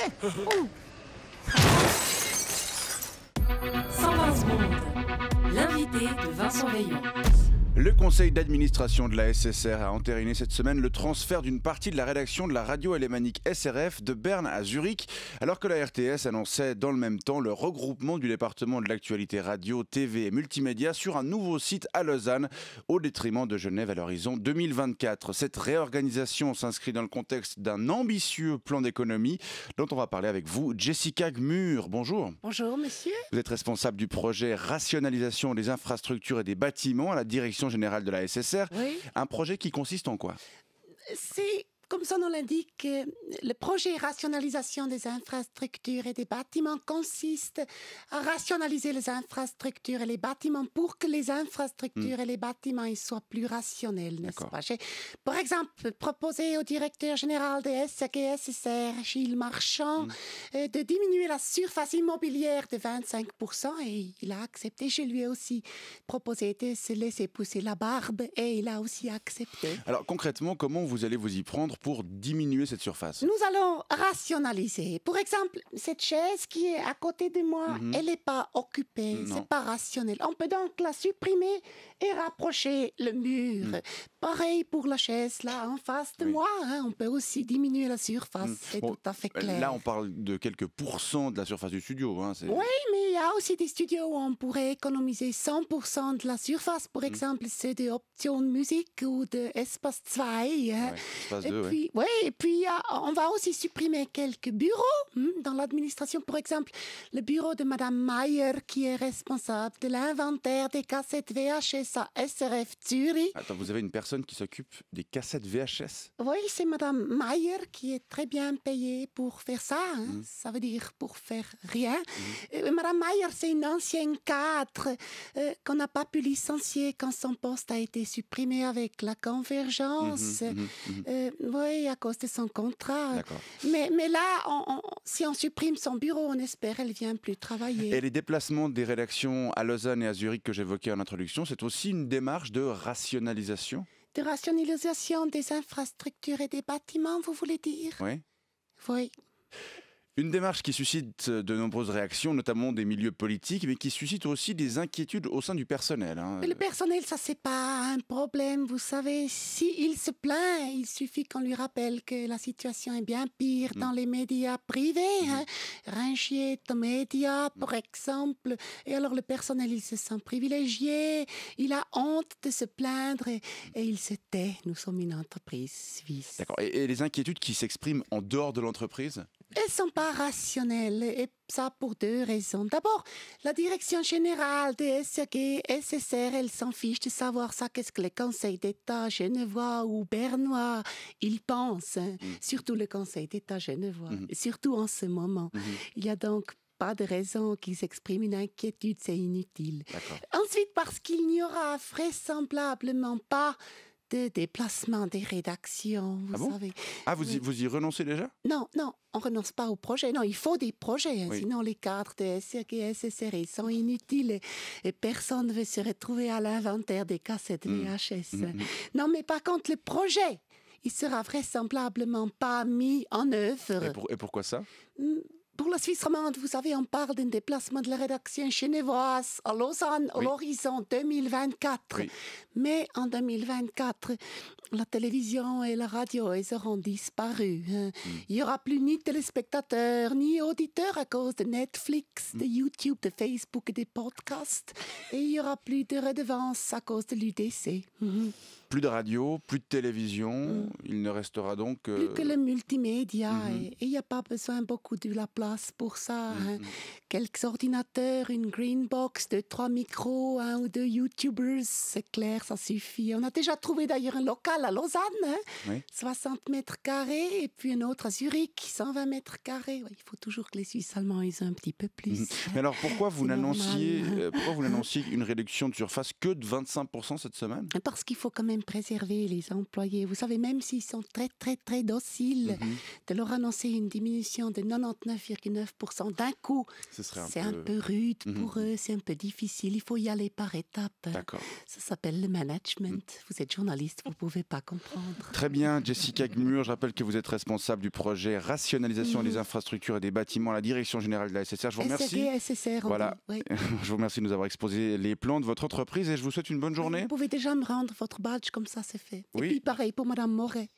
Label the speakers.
Speaker 1: 120 secondes. L'invité de Vincent Veillon.
Speaker 2: Le conseil d'administration de la SSR a entériné cette semaine le transfert d'une partie de la rédaction de la radio alémanique SRF de Berne à Zurich, alors que la RTS annonçait dans le même temps le regroupement du département de l'actualité radio, TV et multimédia sur un nouveau site à Lausanne, au détriment de Genève à l'horizon 2024. Cette réorganisation s'inscrit dans le contexte d'un ambitieux plan d'économie dont on va parler avec vous, Jessica Gmur. Bonjour.
Speaker 1: Bonjour, monsieur.
Speaker 2: Vous êtes responsable du projet Rationalisation des infrastructures et des bâtiments à la direction générale de la SSR. Un projet qui consiste en quoi
Speaker 1: C'est comme son nom l'indique, euh, le projet rationalisation des infrastructures et des bâtiments consiste à rationaliser les infrastructures et les bâtiments pour que les infrastructures hmm. et les bâtiments soient plus rationnels, n'est-ce pas J'ai, par exemple, proposé au directeur général des SSR, Gilles Marchand, hmm. euh, de diminuer la surface immobilière de 25% et il a accepté. Je lui ai aussi proposé de se laisser pousser la barbe et il a aussi accepté.
Speaker 2: Alors concrètement, comment vous allez vous y prendre pour diminuer cette surface
Speaker 1: Nous allons rationaliser. Pour exemple, cette chaise qui est à côté de moi, mhm. elle n'est pas occupée, c'est pas rationnel. On peut donc la supprimer et rapprocher le mur. Mhm. Pareil pour la chaise là en face de moi, hein, on peut aussi diminuer la surface, mhm. c'est tout à fait
Speaker 2: euh, clair. Là, on parle de quelques pourcents de la surface du studio. Hein, oui,
Speaker 1: mais aussi des studios où on pourrait économiser 100% de la surface. Par mm. exemple, c'est des options Musique ou de Espace 2. et, puis, ouais. et puis, ah, on va aussi supprimer quelques bureaux hmm, dans l'administration. Par exemple, le bureau de Madame Mayer qui est responsable de l'inventaire des cassettes VHS à SRF Zurich.
Speaker 2: Attends, vous avez une personne qui s'occupe des cassettes VHS
Speaker 1: Oui, c'est Madame Mayer qui est très bien payée pour faire ça. Hein. Mm. Ça veut dire pour faire rien. Mm. Euh, Madame Mayer c'est une ancienne cadre euh, qu'on n'a pas pu licencier quand son poste a été supprimé avec la convergence. Mhm, mhm, mhm. Euh, oui, à cause de son contrat. Mais, mais, là, on, si on supprime son bureau, on espère qu'elle ne vient plus travailler. Et
Speaker 2: les déplacements des rédactions à Lausanne et à Zurich que j'évoquais en introduction, c'est aussi une démarche de rationalisation
Speaker 1: De rationalisation des infrastructures et des bâtiments, vous voulez dire Oui. Oui.
Speaker 2: Une démarche qui suscite de nombreuses réactions, notamment des milieux politiques, mais qui suscite aussi des inquiétudes au sein du personnel. Hein. Le
Speaker 1: personnel, ça c'est pas un problème, vous savez. Si il se plaint, il suffit qu'on lui rappelle que la situation est bien pire mm. dans les médias privés, mmh. hein. aux Média, par mm. exemple. Et alors le personnel, il se sent privilégié, il a honte de se plaindre et, il se tait. Nous sommes une entreprise suisse.
Speaker 2: D'accord. et les inquiétudes qui s'expriment en dehors de l'entreprise
Speaker 1: elles sont pas rationnelles et ça pour deux raisons. D'abord, la direction générale des SSR, elle s'en fiche de savoir ça, qu'est-ce que le Conseil d'État genevois ou bernois, ils pensent, hein? mm. surtout le Conseil d'État genevois, mm-hmm. surtout en ce moment. Mm-hmm. Il y a donc pas de raison qu'ils expriment une inquiétude, c'est
Speaker 2: inutile.
Speaker 1: Ensuite, parce qu'il n'y aura vraisemblablement pas des déplacements, des rédactions, vous ah savez. Ah, vous, y,
Speaker 2: vous y renoncez déjà
Speaker 1: Non, non, on ne renonce pas au projet. Non, il faut des projets, hein, sinon les cadres de SRG et sont inutiles et, personne ne veut se retrouver à l'inventaire des cassettes mmh. Mmh, mmh. Non, mais par contre, le projet, il sera vraisemblablement pas mis en œuvre. Et, pourquoi ça mmh, pour la Suisse romande, vous savez, on parle d'un déplacement de la rédaction genevoise à Lausanne, l'horizon 2024. Mais en 2024, la télévision et la radio, elles auront disparu. Hein. Hmm. Il n'y aura plus ni téléspectateurs, ni auditeurs à cause de Netflix, hmm. de YouTube, de Facebook et des podcasts. Et il n'y aura plus de redevances à cause de l'UDC. Mmh.
Speaker 2: Plus de radio, plus de télévision, mm. il ne restera donc... que... Plus que le
Speaker 1: euh, multimédia, mhm. hein. et il n'y a pas besoin beaucoup de la place pour ça. Hein. Mhm. Quelques ordinateurs, une green box, deux, trois micros, un ou deux YouTubers, c'est clair, ça suffit. On a déjà trouvé d'ailleurs un local à Lausanne, 60 hein. mètres carrés, et puis un autre à Zurich, 120 mètres carrés. il faut toujours que les Suisses allemands aient un petit peu plus.
Speaker 2: Mhm. Mais alors euh, pourquoi vous n'annonciez une réduction de surface que de 25% cette semaine
Speaker 1: Parce qu'il faut quand même préserver les employés. Vous savez, même s'ils sont très, très, très dociles, mhm. de leur annoncer une diminution de 99,9% d'un coup, c'est un, peu... rude mhm. pour eux, c'est un peu difficile. Il faut y aller par étapes. D'accord. Ça s'appelle le management. Mhm. Vous êtes journaliste, vous ne pouvez pas comprendre.
Speaker 2: Très bien, Jessica Gmur, je rappelle que vous êtes responsable du projet Rationalisation des infrastructures et des bâtiments à la Direction Générale de la SSR. Je vous remercie.
Speaker 1: SSR, voilà.
Speaker 2: je vous remercie de nous avoir exposé les plans de votre entreprise et je vous souhaite une bonne journée. Vous
Speaker 1: pouvez déjà me rendre votre badge comme ça, c'est fait. Et puis pareil pour Madame Moret.